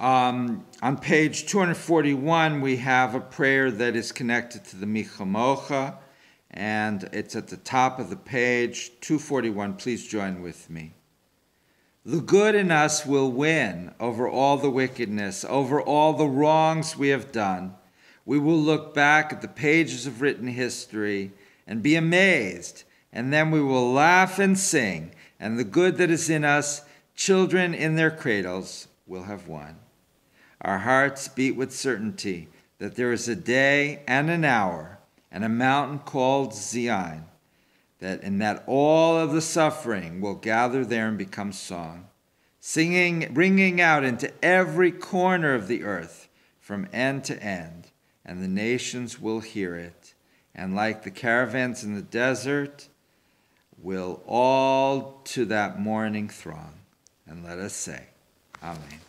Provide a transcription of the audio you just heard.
Um, on page 241, we have a prayer that is connected to the Michamocha, and it's at the top of the page, 241. Please join with me. The good in us will win over all the wickedness, over all the wrongs we have done. We will look back at the pages of written history and be amazed, and then we will laugh and sing, and the good that is in us, children in their cradles, will have won. Our hearts beat with certainty that there is a day and an hour and a mountain called Zion, that in that all of the suffering will gather there and become song, singing, ringing out into every corner of the earth from end to end, and the nations will hear it, and like the caravans in the desert, will all to that morning throng. And let us say, Amen.